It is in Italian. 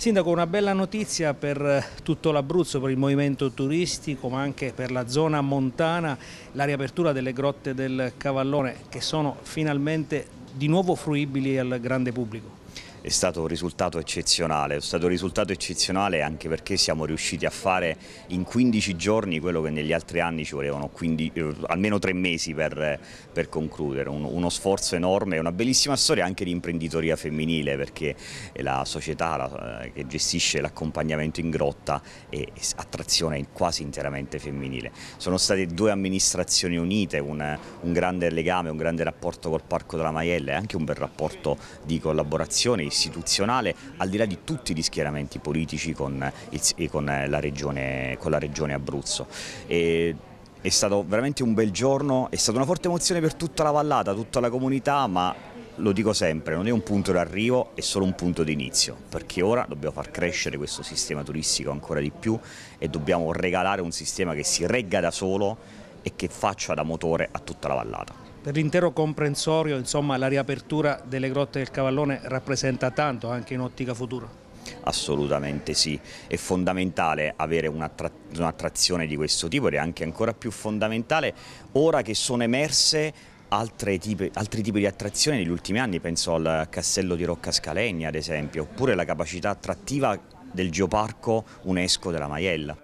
Sindaco, una bella notizia per eh, tutto l'Abruzzo, per il movimento turistico, ma anche per la zona montana, la riapertura delle grotte del Cavallone che sono finalmente di nuovo fruibili al grande pubblico è stato un risultato eccezionale, è stato un risultato eccezionale anche perché siamo riusciti a fare in 15 giorni quello che negli altri anni ci volevano 15, eh, almeno tre mesi per, per concludere, un, uno sforzo enorme, una bellissima storia anche di imprenditoria femminile perché la società la, eh, che gestisce l'accompagnamento in grotta è, è attrazione quasi interamente femminile. Sono state due amministrazioni unite, un, un grande legame, un grande rapporto col Parco della Maiella e anche un bel rapporto di collaborazione istituzionale al di là di tutti gli schieramenti politici con, il, con, eh, la, regione, con la, regione, Abruzzo. E è stato veramente un bel giorno, è stata una forte emozione per tutta la vallata, tutta la comunità, ma lo dico sempre, non è un punto d'arrivo, è solo un punto di inizio, perché ora dobbiamo far crescere questo sistema turistico ancora di più e dobbiamo regalare un sistema che si regga da solo e che faccia da motore a tutta la vallata per l'intero comprensorio insomma, la riapertura delle grotte del Cavallone rappresenta tanto anche in ottica futura? Assolutamente sì, è fondamentale avere un'attrazione di questo tipo ed è anche ancora più fondamentale ora che sono emerse Tipi, altri tipi di attrazioni negli ultimi anni, penso al castello di Rocca Scalegna ad esempio, oppure la capacità attrattiva del geoparco UNESCO della Maiella.